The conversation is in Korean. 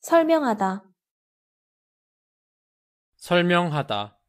설명하다 설명하다